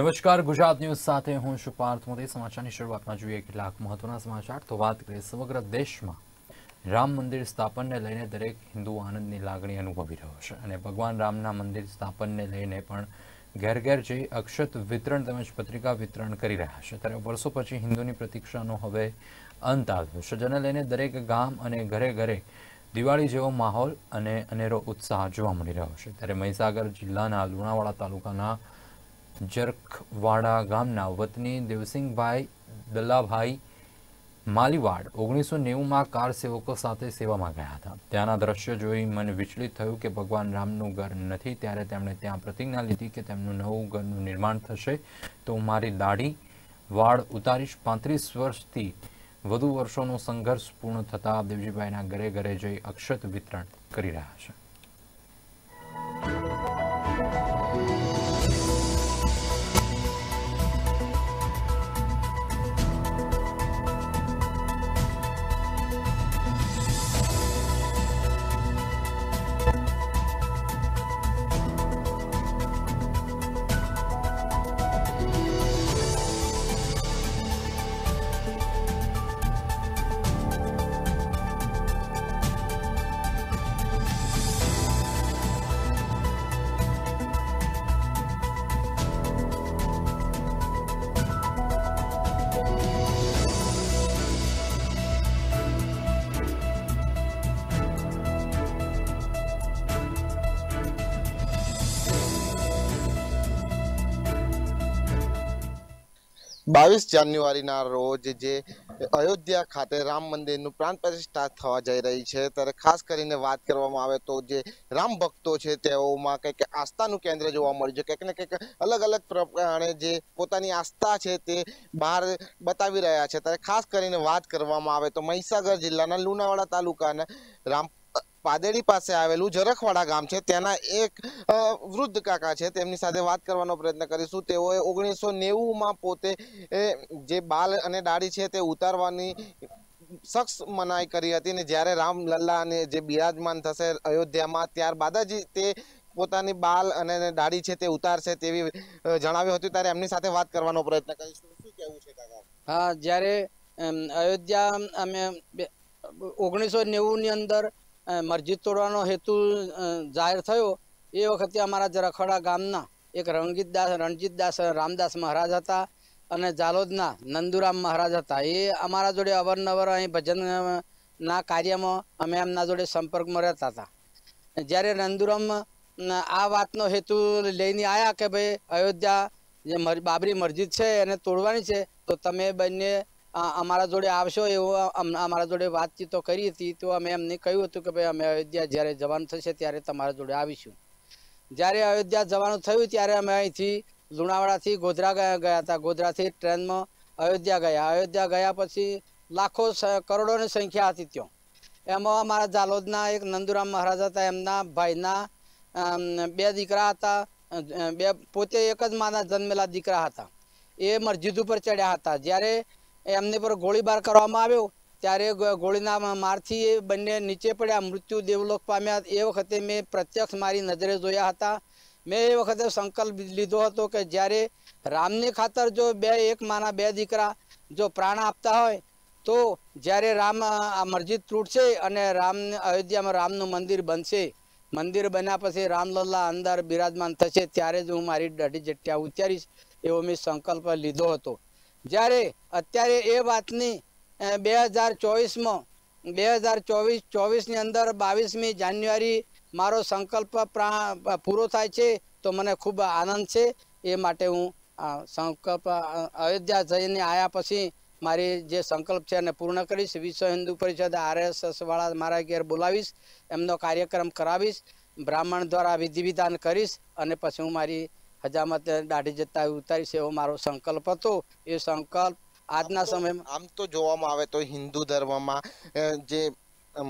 નમસ્કાર ગુજરાત ન્યૂઝ સાથે હું છું પાર્થ મોદી સમાચારની શરૂઆતમાં જોઈએ કેટલાક મહત્વના સમાચાર તો વાત કરીએ સમગ્ર દેશમાં રામ મંદિર સ્થાપનને લઈને દરેક હિન્દુ આનંદની લાગણી અનુભવી રહ્યો છે અને ભગવાન રામના મંદિર સ્થાપનને લઈને પણ ઘેર ઘેર જઈ અક્ષત વિતરણ તેમજ પત્રિકા વિતરણ કરી રહ્યા છે ત્યારે વર્ષો પછી હિન્દુની પ્રતીક્ષાનો હવે અંત આવ્યો છે જેને લઈને દરેક ગામ અને ઘરે ઘરે દિવાળી જેવો માહોલ અને અનેરો ઉત્સાહ જોવા મળી રહ્યો છે ત્યારે મહીસાગર જિલ્લાના લુણાવાડા તાલુકાના જરખવાડા ગામના વતની દેવસિંહભાઈ દલાભાઈ માલીવાડ ઓગણીસો નેવુંમાં કાર સેવકો સાથે સેવામાં ગયા હતા ત્યાંના દ્રશ્ય જોઈ મને વિચલિત થયું કે ભગવાન રામનું ઘર નથી ત્યારે તેમણે ત્યાં પ્રતિજ્ઞા લીધી કે તેમનું નવું ઘરનું નિર્માણ થશે તો મારી દાઢી વાડ ઉતારીશ પાંત્રીસ વર્ષથી વધુ વર્ષોનો સંઘર્ષ પૂર્ણ થતાં દેવજીભાઈના ઘરે ઘરે જઈ અક્ષત વિતરણ કરી રહ્યા છે બાવીસ જાન્યુઆરીના રોજ જે અયોધ્યા ખાતે રામ મંદિરનું પ્રાણ પ્રતિષ્ઠા થવા જઈ રહી છે ત્યારે ખાસ કરીને વાત કરવામાં આવે તો જે રામ ભક્તો છે તેઓમાં કંઈક આસ્થાનું કેન્દ્ર જોવા મળ્યું છે કંઈક ને કંઈક અલગ અલગ પ્રકારે જે પોતાની આસ્થા છે તે બહાર બતાવી રહ્યા છે ત્યારે ખાસ કરીને વાત કરવામાં આવે તો મહીસાગર જિલ્લાના લુણાવાડા તાલુકાના રામ પાદેડી પાસે આવેલું જરખવાડા ગામ છે તેના એક વૃદ્ધ કાકા છે તેમની સાથે વાત કરવાનો પ્રયત્ન કરીશું તેઓએ ઓગણીસો નેવુંમાં પોતે જે બાલ અને દાઢી છે તે ઉતારવાની સખ્ત મનાઈ કરી હતી ને જ્યારે રામ લલ્લા અને જે બિરાજમાન થશે અયોધ્યામાં ત્યારબાદ જ તે પોતાની બાલ અને દાઢી છે તે ઉતારશે તેવી જણાવ્યું હતું ત્યારે એમની સાથે વાત કરવાનો પ્રયત્ન કરીશું શું કહેવું છે કાકા હા જ્યારે અયોધ્યા અમે ઓગણીસો નેવું ની અંદર મસ્જિદ તોડવાનો હેતુ જાહેર થયો એ વખતે અમારા જરખડા ગામના એક રણજીતદાસ રણજીતદાસ રામદાસ મહારાજ હતા અને ઝાલોદના નંદુરામ મહારાજ હતા એ અમારા જોડે અવરનવર અહીં ભજનના કાર્યમાં અમે એમના જોડે સંપર્કમાં રહેતા હતા જ્યારે નંદુરામ આ વાતનો હેતુ લઈને આવ્યા કે ભાઈ અયોધ્યા જે બાબરી મસ્જિદ છે એને તોડવાની છે તો તમે બંને અમારા જોડે આવશો એવો અમારા જોડે વાતચીતો કરી હતી તો અમે એમને કહ્યું હતું કે ભાઈ અમે અયોધ્યા જ્યારે જવાનું થશે ત્યારે તમારા જોડે આવીશું જ્યારે અયોધ્યા જવાનું થયું ત્યારે અમે અહીંથી લુણાવાડાથી ગોધરા ગયા ગયા હતા ગોધરાથી ટ્રેનમાં અયોધ્યા ગયા અયોધ્યા ગયા પછી લાખો કરોડોની સંખ્યા હતી ત્યાં એમાં અમારા જાલોદના એક નંદુરામ મહારાજ હતા એમના ભાઈના બે દીકરા હતા બે પોતે એક જ માના જન્મેલા દીકરા હતા એ મસ્જિદ ઉપર ચડ્યા હતા જ્યારે એમની પર ગોળીબાર કરવામાં આવ્યો ત્યારે ગોળીના મારથી બંને નીચે પડ્યા મૃત્યુ દેવલોક પામ્યા એ વખતે મેં પ્રત્યક્ષ મારી નજરે જોયા હતા મેં એ વખતે સંકલ્પ લીધો હતો કે જ્યારે રામની ખાતર જો બે એક માના બે દીકરા જો પ્રાણ આપતા હોય તો જ્યારે રામ આ મસ્જિદ તૂટશે અને રામ અયોધ્યામાં રામનું મંદિર બનશે મંદિર બન્યા પછી રામલલ્લા અંદર બિરાજમાન થશે ત્યારે જ હું મારી દઢી જટ્યા ઉતારીશ એવો મેં સંકલ્પ લીધો હતો જ્યારે અત્યારે એ વાતની બે હજાર ચોવીસમાં બે હજાર ચોવીસ ચોવીસની અંદર બાવીસમી જાન્યુઆરી મારો સંકલ્પ પ્રા પૂરો થાય છે તો મને ખૂબ આનંદ છે એ માટે હું સંકલ્પ અયોધ્યા જઈને આવ્યા પછી મારી જે સંકલ્પ છે એને પૂર્ણ કરીશ વિશ્વ હિન્દુ પરિષદ આરએસએસવાળા મારા ઘેર બોલાવીશ એમનો કાર્યક્રમ કરાવીશ બ્રાહ્મણ દ્વારા વિધિ વિધાન કરીશ અને પછી હું મારી હજામત દાઢી જતા ઉતારીશ એવો મારો સંકલ્પ હતો એ સંકલ્પ આજના સમયમાં આમ તો જોવામાં આવે તો હિન્દુ ધર્મમાં જે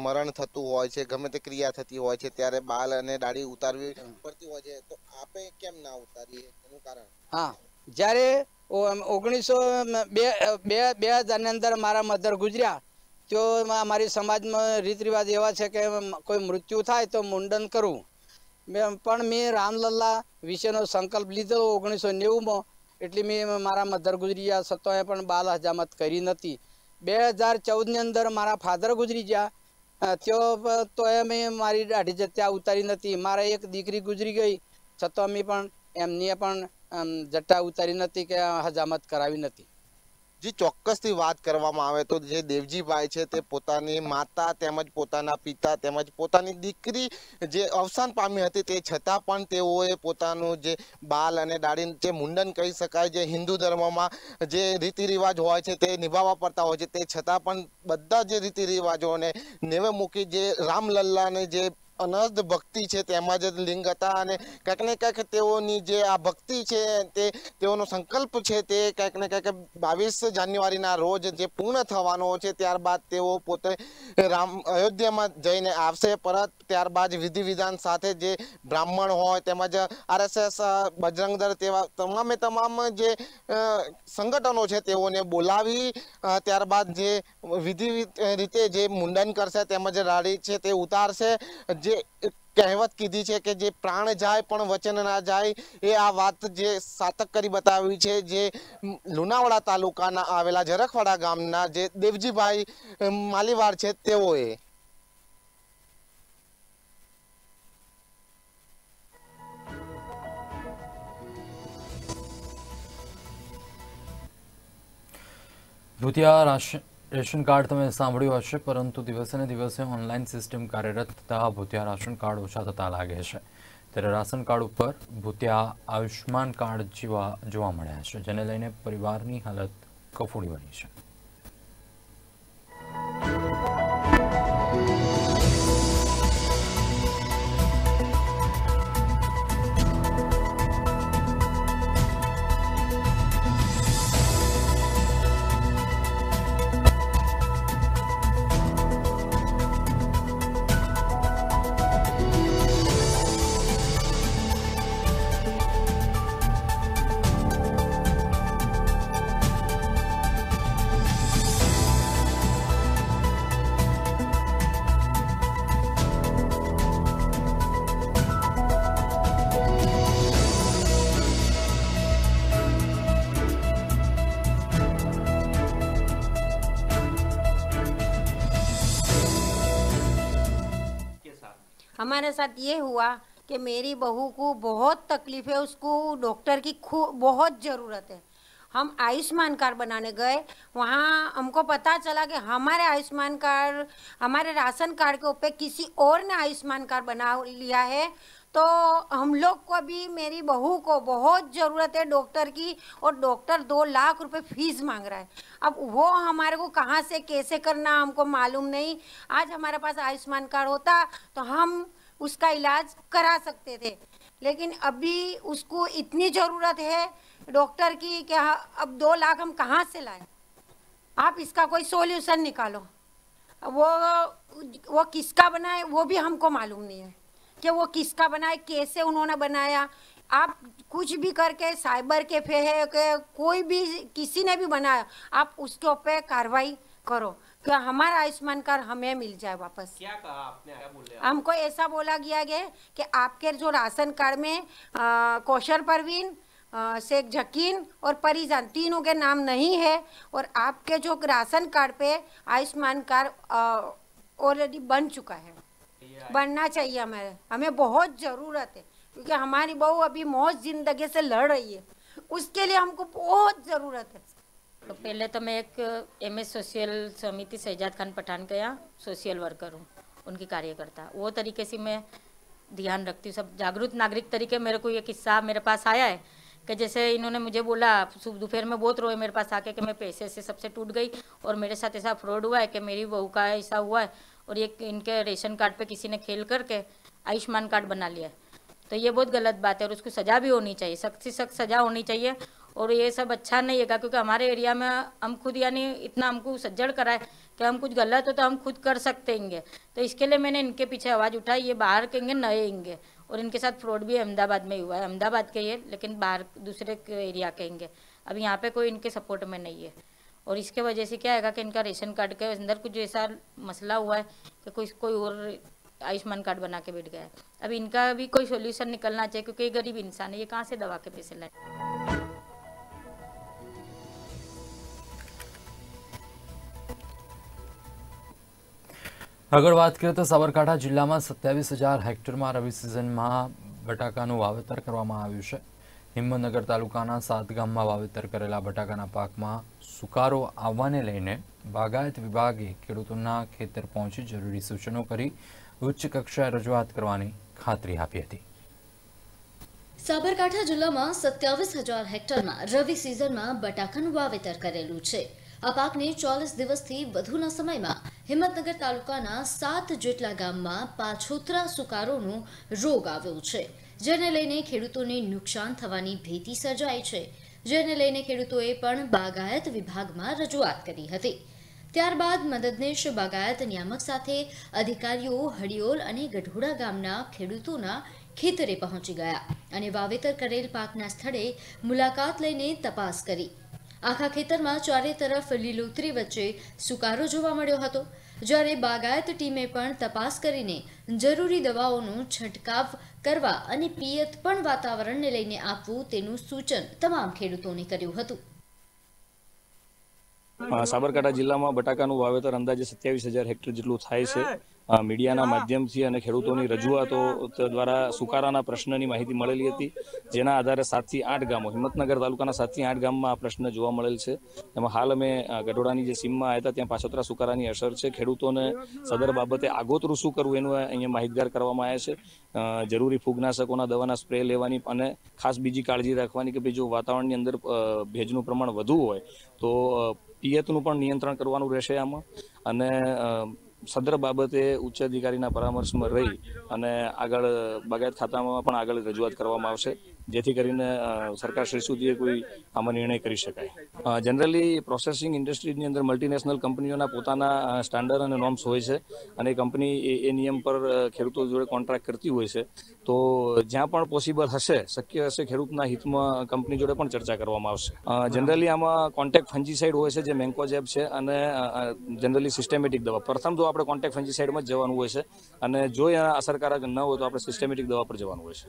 મરણ થતું હોય છે ગમે તે ક્રિયા થતી હોય છે ત્યારે બાલ અને દાઢી ઉતારવી પડતી હોય છે તો આપે કેમ ના ઉતારીએ એનું કારણ હા જ્યારે ઓગણીસો બે બે બે હજારની અંદર મારા મધર ગુજર્યા તો અમારી સમાજમાં રીત રિવાજ એવા છે કે કોઈ મૃત્યુ થાય તો મુંડન કરવું પણ મેં રામલલ્લા વિશેનો સંકલ્પ લીધો ઓગણીસો નેવુંમાં એટલે મેં મારા મધર ગુજરી ગયા છતાંય પણ બાલ હજામત કરી નથી બે હજાર ચૌદની અંદર મારા ફાધર ગુજરી ગયા ત્યો તોય મેં મારી દાઢી જત્યા ઉતારી નથી મારા એક દીકરી ગુજરી ગઈ છતાં મેં પણ એમની પણ જટા ઉતારી નથી કે હજામત કરાવી નથી જે ચોક્કસથી વાત કરવામાં આવે તો જે દેવજીભાઈ છે તે પોતાની માતા તેમજ પોતાના પિતા તેમજ પોતાની દીકરી જે અવસાન પામી હતી તે છતાં પણ તેઓએ પોતાનું જે બાલ અને દાડી જે મુંડન કહી શકાય જે હિન્દુ ધર્મમાં જે રીતિરિવાજ હોય છે તે નિભાવવા પડતા હોય છે તે છતાં પણ બધા જે રીતિ રિવાજોને નેવે મૂકી જે રામલલ્લાને જે અનહદ ભક્તિ છે તેમાં જ લિંગ હતા અને કંઈક ને કંઈક તેઓની જે આ ભક્તિ છે તે તેઓનો સંકલ્પ છે તે કંઈક ને કંઈક બાવીસ જાન્યુઆરીના રોજ જે પૂર્ણ થવાનો છે ત્યારબાદ તેઓ પોતે રામ અયોધ્યામાં જઈને આવશે પરત ત્યારબાદ વિધિ વિધાન સાથે જે બ્રાહ્મણ હોય તેમજ આરએસએસ બજરંગદળ તેવા તમામે તમામ જે સંગઠનો છે તેઓને બોલાવી ત્યારબાદ જે વિધિ રીતે જે મુંડન કરશે તેમજ રાડી છે તે ઉતારશે જે જે કહેવત કીધી છે કે જે પ્રાણ જાય પણ વચન ના જાય એ આ વાત જે સાતક કરી બતાવી છે જે લુણાવાડા તાલુકાના આવેલા જરખવાડા ગામના જે દેવજીભાઈ માલીવાર છે તેઓએ ભૂતિયા રાષ્ટ્ર રેશન કાર્ડ તમે સાંભળ્યું હશે પરંતુ દિવસે ને દિવસે ઓનલાઈન સિસ્ટમ કાર્યરત થતાં ભૂતિયા રાશન કાર્ડ ઓછા થતા લાગે છે ત્યારે રાશન કાર્ડ ઉપર ભૂતિયા આયુષ્યમાન કાર્ડ જેવા જોવા મળ્યા છે જેને લઈને પરિવારની હાલત કફોડી બની છે हमारे साथ ये हुआ कि मेरी बहू को बहुत तकलीफ है उसको डॉक्टर की खूब बहुत ज़रूरत है हम आयुष्मान कार्ड बनाने गए वहाँ हमको पता चला कि हमारे आयुष्मान कार्ड हमारे राशन कार्ड के ऊपर किसी और ने आयुष्मान कार्ड बना लिया है तो हम लोग को भी मेरी बहू को बहुत ज़रूरत है डॉक्टर की और डॉक्टर दो लाख रुपए फीस मांग रहा है अब वो हमारे को कहाँ से कैसे करना हमको मालूम नहीं आज हमारे पास आयुष्मान कार्ड होता तो हम उसका इलाज करा सकते थे लेकिन अभी उसको इतनी ज़रूरत है डॉक्टर की कि हाँ, अब दो लाख हम कहाँ से लाएं आप इसका कोई सोल्यूशन निकालो वो वो किसका बनाए वो भी हमको मालूम नहीं है कि वो किसका बनाए कैसे उन्होंने बनाया आप कुछ भी करके साइबर के है के कोई भी किसी ने भी बनाया आप उसके ऊपर कार्रवाई करो कि हमारा आयुष्मान कार्ड हमें मिल जाए वापस क्या कहा आपने क्या हमको ऐसा बोला गया गया कि आपके जो राशन कार्ड में कौशल परवीन शेख जकीन और परिजन तीनों के नाम नहीं है और आपके जो राशन कार्ड पे आयुष्मान कार्ड ऑलरेडी बन चुका है बनना चाहिए हमारे हमें बहुत ज़रूरत है क्योंकि हमारी बहू अभी मौज ज़िंदगी से लड़ रही है उसके लिए हमको बहुत ज़रूरत है तो पहले तो मैं एक एम एस सोशल समिति सहजाद खान पठान के यहाँ सोशल वर्कर हूँ उनकी कार्यकर्ता वो तरीके से मैं ध्यान रखती हूँ सब जागरूक नागरिक तरीके मेरे को ये किस्सा मेरे पास आया है कि जैसे इन्होंने मुझे बोला सुबह दोपहर में बहुत रोए मेरे पास आके कि मैं पैसे से सबसे टूट गई और मेरे साथ ऐसा फ्रॉड हुआ है कि मेरी बहू का ऐसा हुआ है और ये इनके रेशन कार्ड पे किसी ने खेल करके आयुष्मान कार्ड बना लिया है तो ये बहुत गलत बात है और उसको सजा भी होनी चाहिए सख्त से सख्त सजा होनी चाहिए और ये सब अच्छा नहीं है क्योंकि हमारे एरिया में हम खुद यानी इतना हमको सज्जड़ करा है कि हम कुछ गलत हो तो हम खुद कर सकते हैं तो इसके लिए मैंने इनके पीछे आवाज़ उठाई ये बाहर के नए आएंगे और इनके साथ फ्रॉड भी अहमदाबाद में हुआ है अहमदाबाद के ये लेकिन बाहर दूसरे एरिया के अब यहाँ पर कोई इनके सपोर्ट में नहीं है और इसके वजह से क्या है कि इनका रेशन कार्ड के अंदर कुछ ऐसा मसला हुआ है कि कोई कोई और आयुष्मान कार्ड बना के बैठ गया है अब इनका भी कोई सोल्यूशन निकलना चाहिए क्योंकि गरीब इंसान है ये कहाँ से दवा के पैसे लाए આગળ વાત કરીએ તો સાબરકાંઠા જિલ્લામાં સત્યાવીસ હજાર હેક્ટરમાં રવિ સિઝનમાં બટાકાનું વાવેતર કરવામાં આવ્યું છે હિંમતનગર તાલુકાના સાત ગામમાં વાવેતર કરેલા બટાકાના પાકમાં સુકારો આવવાને લઈને બાગાયત વિભાગે ખેડૂતોના ખેતર પહોંચી જરૂરી સૂચનો કરી ઉચ્ચ કક્ષાએ રજૂઆત કરવાની ખાતરી આપી હતી સાબરકાંઠા જિલ્લામાં સત્યાવીસ હજાર હેક્ટરમાં રવિ સિઝનમાં બટાકાનું વાવેતર કરેલું છે આ પાકને ચોલીસ દિવસથી વધુના સમયમાં હિંમતનગર તાલુકાના સાત જેટલા ગામમાં પાછોતરા સુકારોનો રોગ આવ્યો છે જેને લઈને ખેડૂતોને નુકસાન થવાની ભીતિ સર્જાઈ છે જેને લઈને ખેડૂતોએ પણ બાગાયત વિભાગમાં રજૂઆત કરી હતી ત્યારબાદ મદદનીશ બાગાયત નિયામક સાથે અધિકારીઓ હડિયોલ અને ગઢોડા ગામના ખેડૂતોના ખેતરે પહોંચી ગયા અને વાવેતર કરેલ પાકના સ્થળે મુલાકાત લઈને તપાસ કરી આખા ખેતરમાં ચારે તરફ લીલોતરી વચ્ચે સુકારો જોવા મળ્યો હતો જ્યારે બાગાયત ટીમે પણ તપાસ કરીને જરૂરી દવાઓનો છંટકાવ કરવા અને પિયત પણ વાતાવરણને લઈને આપવું તેનું સૂચન તમામ ખેડૂતોને કર્યું હતું સાબરકાંઠા જિલ્લામાં બટાકાનું વાવેતર અંદાજે સત્યાવીસ હજાર હેક્ટર જેટલું થાય છે મીડિયાના માધ્યમથી અને ખેડૂતોની રજૂઆતો દ્વારા સુકારાના પ્રશ્નની માહિતી મળેલી હતી જેના આધારે સાતથી આઠ ગામો હિંમતનગર તાલુકાના સાતથી આઠ ગામમાં આ પ્રશ્ન જોવા મળેલ છે એમાં હાલ અમે ગઢોડાની જે સીમમાં આવ્યા હતા ત્યાં પાછોતરા સુકારાની અસર છે ખેડૂતોને સદર બાબતે આગોતરું શું કરવું એનું અહીંયા માહિતગાર કરવામાં આવે છે જરૂરી ફૂગનાશકોના દવાના સ્પ્રે લેવાની અને ખાસ બીજી કાળજી રાખવાની કે ભાઈ જો વાતાવરણની અંદર ભેજનું પ્રમાણ વધુ હોય તો પિયતનું પણ નિયંત્રણ કરવાનું રહેશે આમાં અને સદર બાબતે ઉચ્ચ અધિકારીના પરામર્શમાં રહી અને આગળ બાગાયત ખાતામાં પણ આગળ રજૂઆત કરવામાં આવશે જેથી કરીને સરકાર શ્રી સુધી કોઈ આમાં નિર્ણય કરી શકાય જનરલી પ્રોસેસિંગ ઇન્ડસ્ટ્રીની અંદર મલ્ટીનેશનલ કંપનીઓના પોતાના સ્ટાન્ડર્ડ અને નોર્મ્સ હોય છે અને કંપની એ એ નિયમ પર ખેડૂતો જોડે કોન્ટ્રાક્ટ કરતી હોય છે તો જ્યાં પણ પોસિબલ હશે શક્ય હશે ખેડૂતના હિતમાં કંપની જોડે પણ ચર્ચા કરવામાં આવશે જનરલી આમાં કોન્ટેક્ટ ફંજીસાઇડ હોય છે જે મેન્કોજેબ છે અને જનરલી સિસ્ટેમેટિક દવા પ્રથમ તો આપણે કોન્ટેક ફંજીસાઇડમાં જ જવાનું હોય છે અને જો એ અસરકારક ન હોય તો આપણે સિસ્ટેમેટિક દવા પર જવાનું હોય છે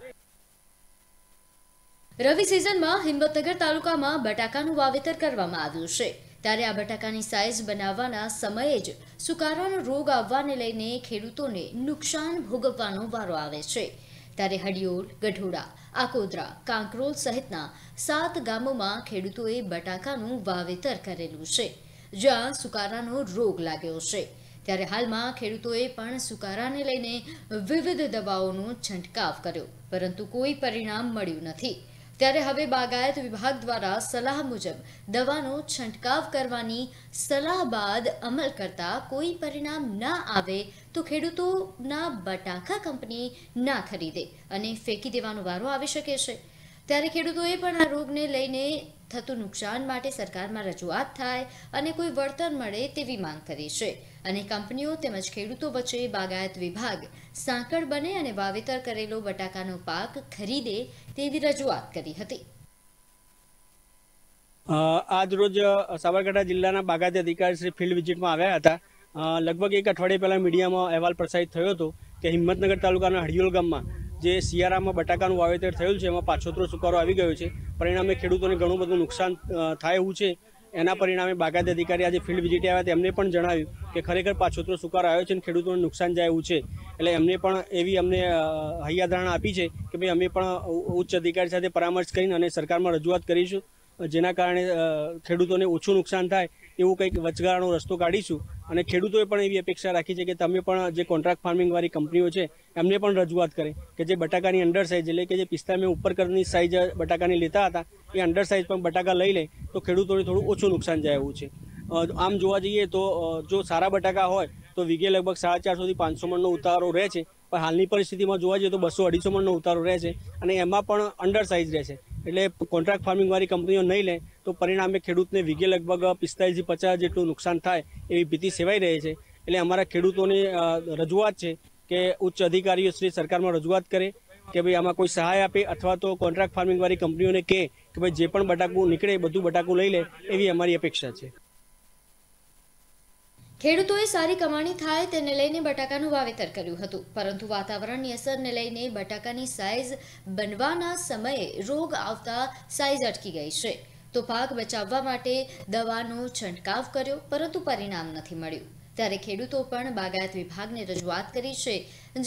રવિ સિઝનમાં હિંમતનગર તાલુકામાં બટાકાનું વાવેતર કરવામાં આવ્યું છે ત્યારે આ બટાકાની સાઇઝ બનાવવાના સમયે જ સુકારાનો રોગ આવવાને લઈને ખેડૂતોને નુકસાન ભોગવવાનો વારો આવે છે ત્યારે હડિયોલ ગઢોડા આકોદરા કાંકરોલ સહિતના સાત ગામોમાં ખેડૂતોએ બટાકાનું વાવેતર કરેલું છે જ્યાં સુકારાનો રોગ લાગ્યો છે ત્યારે હાલમાં ખેડૂતોએ પણ સુકારાને લઈને વિવિધ દવાઓનો છંટકાવ કર્યો પરંતુ કોઈ પરિણામ મળ્યું નથી ત્યારે હવે બાગાયત વિભાગ દ્વારા સલાહ મુજબ દવાનો છંટકાવ કરવાની સલાહ બાદ અમલ કરતા કોઈ પરિણામ ના આવે તો ખેડૂતોના બટાકા કંપની ના ખરીદે અને ફેંકી દેવાનો વારો આવી શકે છે ત્યારે ખેડૂતોએ પણ આ રોગને લઈને થતું નુકસાન માટે સરકારમાં રજૂઆત થાય અને કોઈ વળતર મળે તેવી માંગ કરી છે અને કંપનીઓ તેમજ ખેડૂતો વચ્ચે બાગાયત વિભાગ સાંકળ બને અને વાવેતર કરેલો બટાકાનો પાક ખરીદે તેવી રજૂઆત કરી હતી આજરોજ રોજ સાબરકાંઠા જિલ્લાના બાગાયત અધિકારી શ્રી ફિલ્ડ વિઝિટમાં આવ્યા હતા લગભગ એક અઠવાડિયા પહેલા મીડિયામાં અહેવાલ પ્રસારિત થયો હતો કે હિંમતનગર તાલુકાના હડિયોલ ગામમાં જે શિયાળામાં બટાકાનું વાવેતર થયેલ છે એમાં પાછોતરો સુકારો આવી ગયો છે પરિણામે ખેડૂતોને ઘણું બધું નુકસાન થાય એવું છે એના પરિણામે બાગાયત અધિકારી આજે ફિલ્ડ વિઝિટે આવ્યા તેમને પણ જણાવ્યું કે ખરેખર પાછોતરો સુકારો આવ્યો છે અને ખેડૂતોને નુકસાન જાય એવું છે એટલે એમને પણ એવી અમને હૈયાધારણા આપી છે કે ભાઈ અમે પણ ઉચ્ચ અધિકારી સાથે પરામર્શ કરીને અને સરકારમાં રજૂઆત કરીશું જેના કારણે ખેડૂતોને ઓછું નુકસાન થાય એવું કંઈક વચગાળાનો રસ્તો કાઢીશું અને ખેડૂતોએ પણ એવી અપેક્ષા રાખી છે કે તમે પણ જે કોન્ટ્રાક્ટ ફાર્મિંગવાળી કંપનીઓ છે એમને પણ રજૂઆત કરે કે જે બટાકાની અંડર સાઇઝ એટલે કે જે પિસ્તામે ઉપર કરની સાઇઝ બટાકાની લેતા હતા એ અંડર સાઇઝ પણ બટાકા લઈ લે તો ખેડૂતોને થોડું ઓછું નુકસાન જાય એવું છે આમ જોવા જઈએ તો જો સારા બટાકા હોય તો વીઘે લગભગ સાડા ચારસોથી પાંચસો મણનો ઉતારો રહે છે પણ હાલની પરિસ્થિતિમાં જોવા જઈએ તો બસો અઢીસો મણનો ઉતારો રહે છે અને એમાં પણ અંડર સાઇઝ રહે છે એટલે કોન્ટ્રાક્ટ ફાર્મિંગવાળી કંપનીઓ નહીં લે તો પરિણામે ખેડૂતને વીઘે લગભગ પિસ્તાળીસથી પચાસ જેટલું નુકસાન થાય એવી ભીતિ સેવાઈ રહી છે એટલે અમારા ખેડૂતોની રજૂઆત છે કે ઉચ્ચ અધિકારીઓ શ્રી સરકારમાં રજૂઆત કરે કે ભાઈ આમાં કોઈ સહાય આપે અથવા તો કોન્ટ્રાક્ટ ફાર્મિંગવાળી કંપનીઓને કહે કે ભાઈ જે પણ બટાકું નીકળે બધું બટાકું લઈ લે એવી અમારી અપેક્ષા છે ખેડૂતોએ સારી કમાણી થાય તેને લઈને બટાકાનું વાવેતર કર્યું હતું પરંતુ વાતાવરણની અસરને લઈને બટાકાની સાઇઝ બનવાના સમયે રોગ આવતા સાઇઝ અટકી ગઈ છે તો પાક બચાવવા માટે દવાનો છંટકાવ કર્યો પરંતુ પરિણામ નથી મળ્યું ત્યારે ખેડૂતો પણ બાગાયત વિભાગને રજૂઆત કરી છે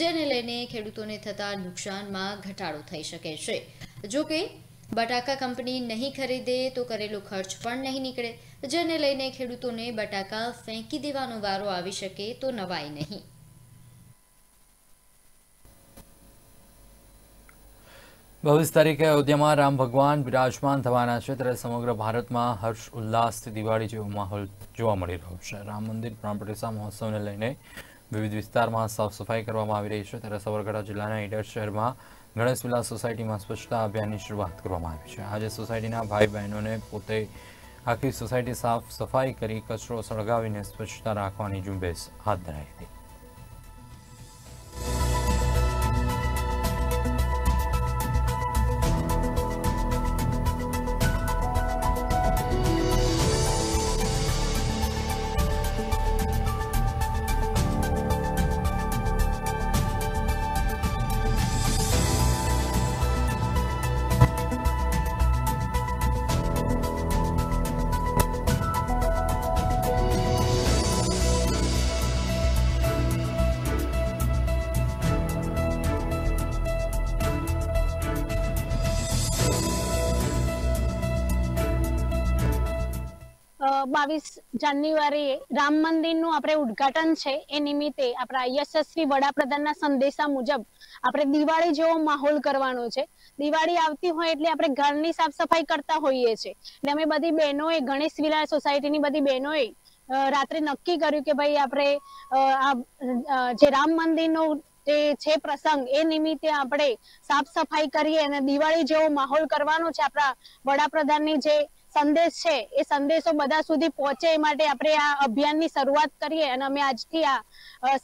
જેને લઈને ખેડૂતોને થતા નુકસાનમાં ઘટાડો થઈ શકે છે જોકે બટાકા કંપની નહીં ખરીદે તો કરેલો ખર્ચ પણ નહીં નીકળે જેને લઈને ખેડૂતોને બટાકા ફેંકી દેવાનો વારો આવી શકે તો નવાય નહીં બાવીસ તારીખે અયોધ્યામાં રામ ભગવાન બિરાજમાન થવાના છે ત્યારે સમગ્ર ભારતમાં હર્ષ ઉલ્લાસથી દિવાળી જેવો માહોલ જોવા મળી રહ્યો છે રામ મંદિર પ્રાણપ્રતિષ્ઠા મહોત્સવને લઈને વિવિધ વિસ્તારમાં સાફ સફાઈ કરવામાં આવી રહી છે ત્યારે સાબરકાંઠા જિલ્લાના ઈડર શહેરમાં ગણેશ વિલાસ સોસાયટીમાં સ્વચ્છતા અભિયાનની શરૂઆત કરવામાં આવી છે આજે સોસાયટીના ભાઈ બહેનોને પોતે આખી સોસાયટી સાફ સફાઈ કરી કચરો સળગાવીને સ્વચ્છતા રાખવાની ઝુંબેશ હાથ ધરાઈ હતી જાન્યુઆરીએ રામ મંદિરનું આપણે ઉદ્ઘાટન છે એ નિમિત્તે આપણા યશસ્વી વડાપ્રધાનના સંદેશા મુજબ આપણે દિવાળી જેવો માહોલ કરવાનો છે દિવાળી આવતી હોય એટલે આપણે ઘરની સાફ સફાઈ કરતા હોઈએ છીએ અમે બધી બહેનોએ ગણેશ વિલા સોસાયટીની બધી બહેનોએ રાત્રે નક્કી કર્યું કે ભાઈ આપણે જે રામ મંદિરનો જે છે પ્રસંગ એ નિમિત્તે આપણે સાફ સફાઈ કરીએ અને દિવાળી જેવો માહોલ કરવાનો છે આપણા વડાપ્રધાનની જે સંદેશ છે એ સંદેશો બધા સુધી પહોંચે એ માટે આપણે આ અભિયાનની શરૂઆત કરીએ અને અમે આજથી આ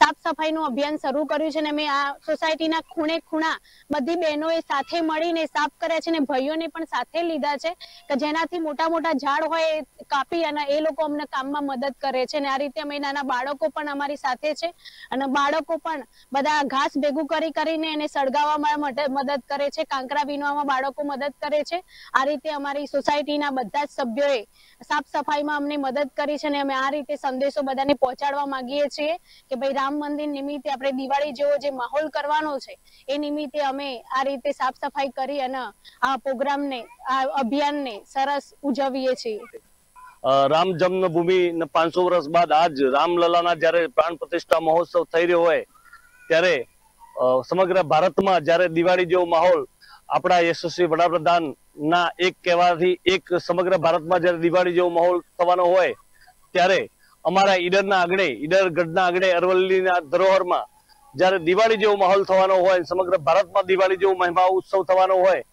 સાફ સફાઈનું અભિયાન શરૂ કર્યું છે અને અમે આ સોસાયટીના ખૂણે ખૂણા બધી બહેનોએ સાથે મળીને સાફ કર્યા છે અને ભાઈઓને પણ સાથે લીધા છે કે જેનાથી મોટા મોટા ઝાડ હોય એ કાપી અને એ લોકો અમને કામમાં મદદ કરે છે અને આ રીતે અમે નાના બાળકો પણ અમારી સાથે છે અને બાળકો પણ બધા ઘાસ ભેગું કરી કરીને એને સળગાવવામાં મદદ કરે છે કાંકરા બીનવામાં બાળકો મદદ કરે છે આ રીતે અમારી સોસાયટીના બધા બધા સભ્યોએ સાફ સફાઈમાં અમને મદદ કરી છે અને અમે આ રીતે સંદેશો બધાને પહોંચાડવા માંગીએ છીએ કે ભાઈ રામ મંદિર નિમિત્તે આપણે દિવાળી જેવો જે માહોલ કરવાનો છે એ નિમિત્તે અમે આ રીતે સાફ સફાઈ કરી અને આ પ્રોગ્રામને આ અભિયાનને સરસ ઉજવીએ છીએ રામ જન્મભૂમિ પાંચસો વર્ષ બાદ આજ રામલલાના જ્યારે પ્રાણ પ્રતિષ્ઠા મહોત્સવ થઈ રહ્યો હોય ત્યારે સમગ્ર ભારતમાં જયારે દિવાળી જેવો માહોલ આપણા યશસ્વી વડાપ્રધાનના એક કહેવાથી એક સમગ્ર ભારતમાં જ્યારે દિવાળી જેવો માહોલ થવાનો હોય ત્યારે અમારા ઈડરના આંગણે ઈડર ગઢના આંગણે અરવલ્લીના ધરોહરમાં જ્યારે દિવાળી જેવો માહોલ થવાનો હોય સમગ્ર ભારતમાં દિવાળી જેવો મહેમા ઉત્સવ થવાનો હોય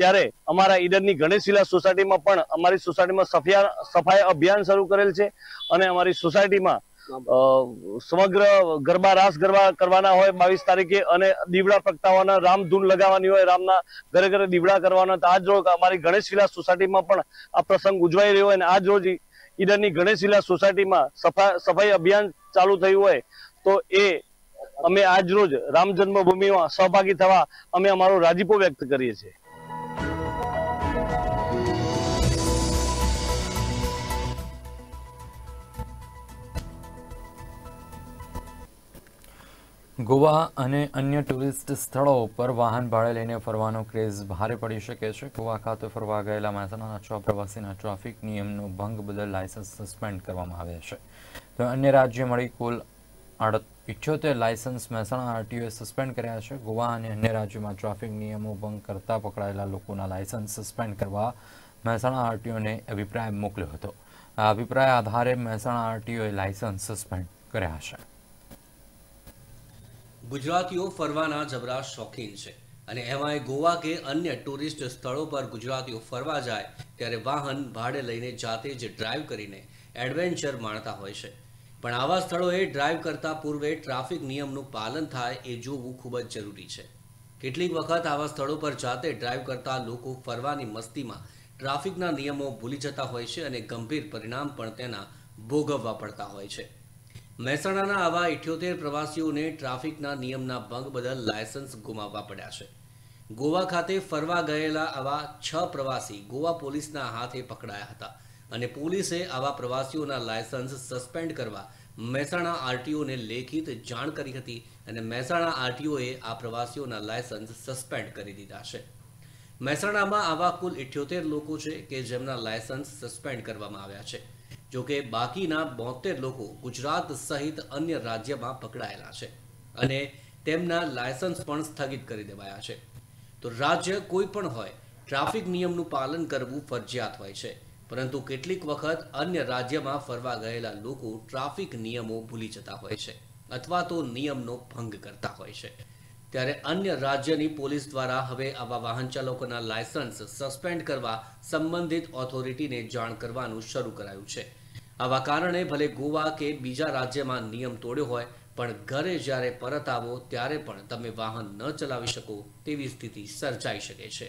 ત્યારે અમારા ઈડરની ગણેશશીલા સોસાયટીમાં પણ અમારી સોસાયટીમાં સફિયા સફાઈ અભિયાન શરૂ કરેલ છે અને અમારી સોસાયટીમાં સમગ્ર ગરબા રાસ ગરબા કરવાના હોય બાવીસ તારીખે અને દીવડા પ્રગટાવવાના રામધૂન લગાવવાની હોય રામના ઘરે ઘરે દીવડા કરવાના આજ રોજ અમારી ગણેશ ગણેશશીલા સોસાયટીમાં પણ આ પ્રસંગ ઉજવાઈ રહ્યો હોય અને આજ રોજ ઈડરની ગણેશશીલા સોસાયટીમાં સફાઈ સફાઈ અભિયાન ચાલુ થયું હોય તો એ અમે આજ રોજ રામ જન્મભૂમિમાં સહભાગી થવા અમે અમારો રાજીપો વ્યક્ત કરીએ છીએ ગોવા અને અન્ય ટુરિસ્ટ સ્થળો ઉપર વાહન ભાડે લઈને ફરવાનો ક્રેઝ ભારે પડી શકે છે ગોવા ખાતે ફરવા ગયેલા મહેસાણાના છ પ્રવાસીના ટ્રાફિક નિયમનો ભંગ બદલ લાયસન્સ સસ્પેન્ડ કરવામાં આવ્યા છે તો અન્ય રાજ્ય મળી કુલ આડત ઇઠ્યોતેર લાયસન્સ મહેસાણા આરટીઓએ સસ્પેન્ડ કર્યા છે ગોવા અને અન્ય રાજ્યોમાં ટ્રાફિક નિયમો ભંગ કરતા પકડાયેલા લોકોના લાયસન્સ સસ્પેન્ડ કરવા મહેસાણા આરટીઓને અભિપ્રાય મોકલ્યો હતો આ અભિપ્રાય આધારે મહેસાણા આરટીઓએ લાયસન્સ સસ્પેન્ડ કર્યા છે ગુજરાતીઓ ફરવાના જબરા શોખીન છે અને એમાંય ગોવા કે અન્ય ટુરિસ્ટ સ્થળો પર ગુજરાતીઓ ફરવા જાય ત્યારે વાહન ભાડે લઈને જાતે જ ડ્રાઈવ કરીને એડવેન્ચર માણતા હોય છે પણ આવા સ્થળોએ ડ્રાઈવ કરતા પૂર્વે ટ્રાફિક નિયમનું પાલન થાય એ જોવું ખૂબ જ જરૂરી છે કેટલીક વખત આવા સ્થળો પર જાતે ડ્રાઈવ કરતા લોકો ફરવાની મસ્તીમાં ટ્રાફિકના નિયમો ભૂલી જતા હોય છે અને ગંભીર પરિણામ પણ તેના ભોગવવા પડતા હોય છે મહેસાણાના આવા ઇઠ્યોતેર પ્રવાસીઓને ટ્રાફિકના નિયમના ભંગ બદલ લાયસન્સ ગુમાવવા પડ્યા છે ગોવા ખાતે ફરવા ગયેલા આવા છ પ્રવાસી ગોવા પોલીસના હાથે પકડાયા હતા અને પોલીસે આવા પ્રવાસીઓના લાયસન્સ સસ્પેન્ડ કરવા મહેસાણા આરટીઓને લેખિત જાણ કરી હતી અને મહેસાણા આરટીઓએ આ પ્રવાસીઓના લાયસન્સ સસ્પેન્ડ કરી દીધા છે મહેસાણામાં આવા કુલ ઇઠ્યોતેર લોકો છે કે જેમના લાયસન્સ સસ્પેન્ડ કરવામાં આવ્યા છે જો કે બાકીના બોતેર લોકો ગુજરાત સહિત અન્ય રાજ્યમાં પકડાયેલા છે અને તેમના લાયસન્સ પણ સ્થગિત કરી દેવાયા છે તો રાજ્ય કોઈ પણ હોય ટ્રાફિક નિયમનું પાલન કરવું ફરજિયાત હોય છે પરંતુ કેટલીક વખત અન્ય રાજ્યમાં ફરવા ગયેલા લોકો ટ્રાફિક નિયમો ભૂલી જતા હોય છે અથવા તો નિયમનો ભંગ કરતા હોય છે ત્યારે અન્ય રાજ્યની પોલીસ દ્વારા હવે આવા વાહન ચાલકોના લાયસન્સ સસ્પેન્ડ કરવા સંબંધિત ઓથોરિટીને જાણ કરવાનું શરૂ કરાયું છે આવા કારણે ભલે ગોવા કે બીજા રાજ્યમાં નિયમ તોડ્યો હોય પણ ઘરે જ્યારે પરત આવો ત્યારે પણ તમે વાહન ન ચલાવી શકો તેવી સ્થિતિ સર્જાઈ શકે છે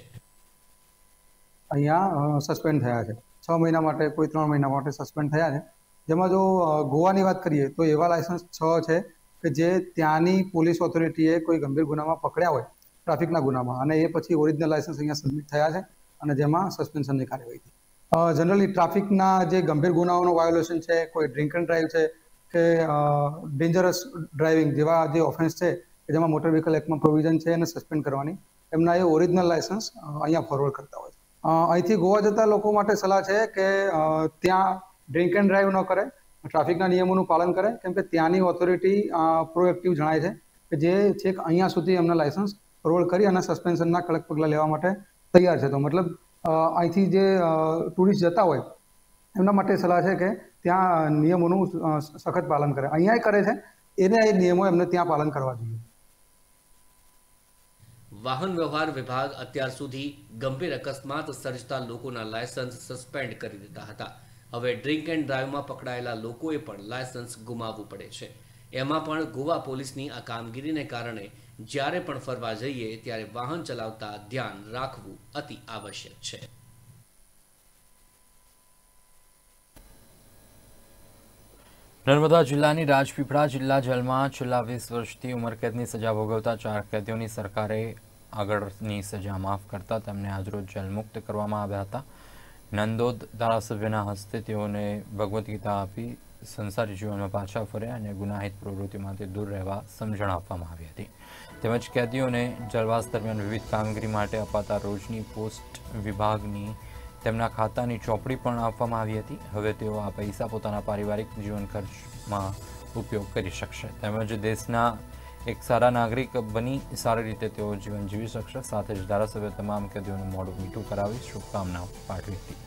અહીંયા સસ્પેન્ડ થયા છે છ મહિના માટે કોઈ ત્રણ મહિના માટે સસ્પેન્ડ થયા છે જેમાં જો ગોવાની વાત કરીએ તો એવા લાયસન્સ છ છે કે જે ત્યાંની પોલીસ ઓથોરિટીએ કોઈ ગંભીર ગુનામાં પકડ્યા હોય ટ્રાફિકના ગુનામાં અને એ પછી ઓરિજિનલ લાયસન્સ અહીંયા સબમિટ થયા છે અને જેમાં સસ્પેન્શનની કાર્યવાહી થઈ જનરલી ટ્રાફિકના જે ગંભીર ગુનાઓનું વાયોલેશન છે કોઈ ડ્રિંક એન્ડ ડ્રાઈવ છે કે ડેન્જરસ ડ્રાઇવિંગ જેવા જે ઓફેન્સ છે કે જેમાં મોટર વ્હીકલ એક્ટમાં પ્રોવિઝન છે એને સસ્પેન્ડ કરવાની એમના એ ઓરિજિનલ લાયસન્સ અહીંયા ફોરવર્ડ કરતા હોય છે અહીંથી ગોવા જતા લોકો માટે સલાહ છે કે ત્યાં ડ્રિંક એન્ડ ડ્રાઈવ ન કરે ટ્રાફિકના નિયમોનું પાલન કરે કેમ કે ત્યાંની ઓથોરિટી પ્રોએક્ટિવ જણાય છે કે જે છેક અહીંયા સુધી એમના લાયસન્સ રોલ કરી અને સસ્પેન્શનના કડક પગલાં લેવા માટે તૈયાર છે તો મતલબ અહીંથી જે ટુરિસ્ટ જતા હોય એમના માટે સલાહ છે કે ત્યાં નિયમોનું સખત પાલન કરે અહીંયા કરે છે એને એ નિયમો એમને ત્યાં પાલન કરવા જોઈએ વાહન વ્યવહાર વિભાગ અત્યાર સુધી ગંભીર અકસ્માત સર્જતા લોકોના લાયસન્સ સસ્પેન્ડ કરી દીધા હતા હવે ડ્રિંક એન્ડ ડ્રાઈવમાં પકડાયેલા લોકોએ પણ લાયસન્સ ગુમાવવું પડે છે એમાં પણ ગોવા પોલીસની આ કામગીરીને કારણે જ્યારે પણ ફરવા જઈએ ત્યારે વાહન ચલાવતા ધ્યાન રાખવું અતિ આવશ્યક છે નર્મદા જિલ્લાની રાજપીપળા જિલ્લા જેલમાં છેલ્લા વીસ વર્ષથી ઉમરકેદની સજા ભોગવતા ચાર કેદીઓની સરકારે આગળની સજા માફ કરતા તેમને આજરોજ જેલમુક્ત કરવામાં આવ્યા હતા નંદોદ ધારાસભ્યના હસ્તે તેઓને ભગવદ્ ગીતા આપી સંસારી જીવનમાં પાછા ફર્યા અને ગુનાહિત પ્રવૃત્તિમાંથી દૂર રહેવા સમજણ આપવામાં આવી હતી તેમજ કેદીઓને જલવાસ દરમિયાન વિવિધ કામગીરી માટે અપાતા રોજની પોસ્ટ વિભાગની તેમના ખાતાની ચોપડી પણ આપવામાં આવી હતી હવે તેઓ આ પૈસા પોતાના પારિવારિક જીવન ખર્ચમાં ઉપયોગ કરી શકશે તેમજ દેશના એક સારા નાગરિક બની સારી રીતે તેઓ જીવન જીવી શકશે સાથે જ ધારાસભ્ય તમામ કેદીઓનું મોઢું મીઠું કરાવી શુભકામના પાઠવી હતી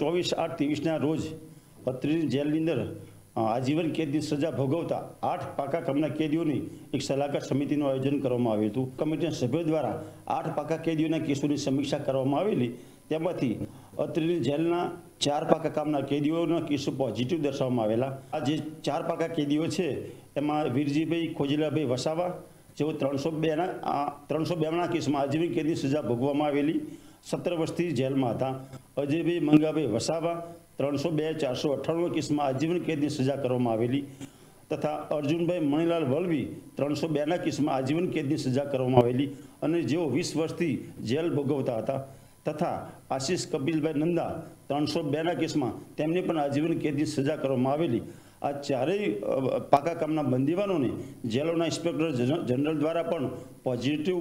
ચોવીસ આઠ ત્રેવીસના રોજ અત્રેની જેલની અંદર આજીવન કેદની સજા ભોગવતા આઠ પાકા કામના કેદીઓની એક સલાહકાર સમિતિનું આયોજન કરવામાં આવ્યું હતું કમિટીના સભ્યો દ્વારા આઠ પાકા કેદીઓના કેસોની સમીક્ષા કરવામાં આવેલી તેમાંથી અત્રેની જેલના ચાર પાકા કામના કેદીઓના કેસો પોઝિટિવ દર્શાવવામાં આવેલા આ જે ચાર પાકા કેદીઓ છે એમાં વીરજીભાઈ ખોજીલાભાઈ વસાવા જેઓ ત્રણસો બેના ત્રણસો બેના કેસમાં આજીવન કેદની સજા ભોગવવામાં આવેલી સત્તર વર્ષથી જેલમાં હતા અજયભાઈ મંગાભાઈ વસાવા ત્રણસો બે ચારસો અઠ્ઠાણું કેસમાં આજીવન કેદની સજા કરવામાં આવેલી તથા અર્જુનભાઈ મણિલાલ વલવી ત્રણસો બેના કેસમાં આજીવન કેદની સજા કરવામાં આવેલી અને જેઓ વીસ વર્ષથી જેલ ભોગવતા હતા તથા આશીષ કપિલભાઈ નંદા ત્રણસો બેના કેસમાં તેમની પણ આજીવન કેદની સજા કરવામાં આવેલી આ ચારેય પાકા કામના બંદીવાનોને જેલોના ઇન્સ્પેક્ટર જનરલ દ્વારા પણ પોઝિટિવ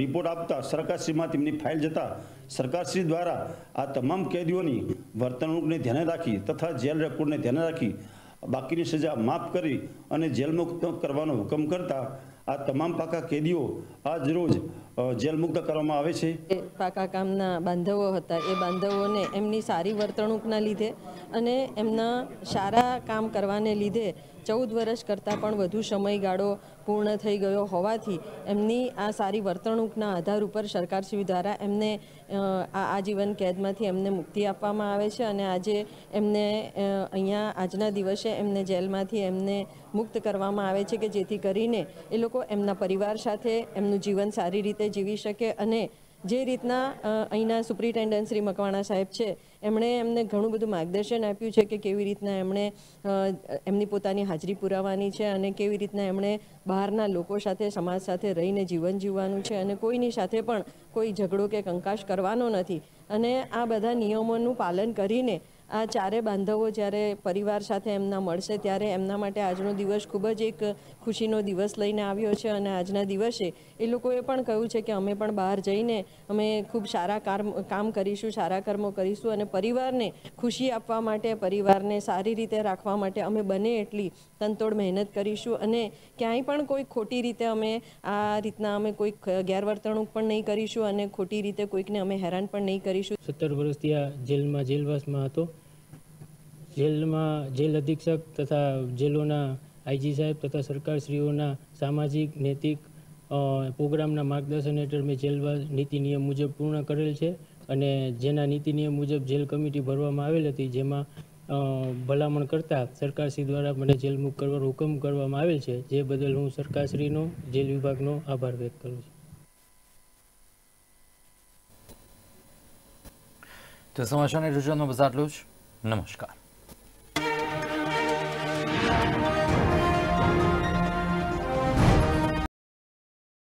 રિપોર્ટ આપતા સરકારશ્રીમાં તેમની ફાઇલ જતા સરકારશ્રી દ્વારા આ તમામ કેદીઓની વર્તણૂકને ધ્યાને રાખી તથા જેલ રેકોર્ડને ધ્યાને રાખી બાકીની સજા માફ કરી અને જેલમુક્ત કરવાનો હુકમ કરતાં આ તમામ પાકા કેદીઓ આજ રોજ જેલ મુક્ત કરવામાં આવે છે પાકા કામના બાંધવો હતા એ બાંધવોને એમની સારી વર્તણૂકના લીધે અને એમના સારા કામ કરવાને લીધે ચૌદ વર્ષ કરતાં પણ વધુ સમયગાળો પૂર્ણ થઈ ગયો હોવાથી એમની આ સારી વર્તણૂકના આધાર ઉપર સરકાર શ્રી દ્વારા એમને આ આજીવન કેદમાંથી એમને મુક્તિ આપવામાં આવે છે અને આજે એમને અહીંયા આજના દિવસે એમને જેલમાંથી એમને મુક્ત કરવામાં આવે છે કે જેથી કરીને એ લોકો એમના પરિવાર સાથે એમનું જીવન સારી રીતે જીવી શકે અને જે રીતના અહીંના સુપ્રિન્ટેન્ડન્ટ શ્રી મકવાણા સાહેબ છે એમણે એમને ઘણું બધું માર્ગદર્શન આપ્યું છે કે કેવી રીતના એમણે એમની પોતાની હાજરી પુરાવાની છે અને કેવી રીતના એમણે બહારના લોકો સાથે સમાજ સાથે રહીને જીવન જીવવાનું છે અને કોઈની સાથે પણ કોઈ ઝઘડો કે કંકાશ કરવાનો નથી અને આ બધા નિયમોનું પાલન કરીને આ ચારે બાંધવો જ્યારે પરિવાર સાથે એમના મળશે ત્યારે એમના માટે આજનો દિવસ ખૂબ જ એક ખુશીનો દિવસ લઈને આવ્યો છે અને આજના દિવસે એ લોકોએ પણ કહ્યું છે કે અમે પણ બહાર જઈને અમે ખૂબ સારા કામ કરીશું સારા કર્મો કરીશું અને પરિવારને ખુશી આપવા માટે પરિવારને સારી રીતે રાખવા માટે અમે બને એટલી તનતોડ મહેનત કરીશું અને ક્યાંય પણ કોઈ ખોટી રીતે અમે આ રીતના અમે કોઈ ગેરવર્તણૂક પણ નહીં કરીશું અને ખોટી રીતે કોઈકને અમે હેરાન પણ નહીં કરીશું સત્તર વર્ષથી આ જેલમાં જેલવાસમાં હતો જેલમાં જેલ અધિક્ષક તથા જેલોના આઈજી સાહેબ તથા સરકારશ્રીઓના સામાજિક નૈતિક પ્રોગ્રામના માર્ગદર્શન હેઠળ મેં જેલવા નીતિ નિયમ મુજબ પૂર્ણ કરેલ છે અને જેના નીતિ નિયમ મુજબ જેલ કમિટી ભરવામાં આવેલ હતી જેમાં ભલામણ કરતાં સરકારશ્રી દ્વારા મને જેલમુક્ત કરવાનો હુકમ કરવામાં આવેલ છે જે બદલ હું સરકારશ્રીનો જેલ વિભાગનો આભાર વ્યક્ત કરું છું તો સમાચારની રજૂઆતમાં બસ આટલું જ નમસ્કાર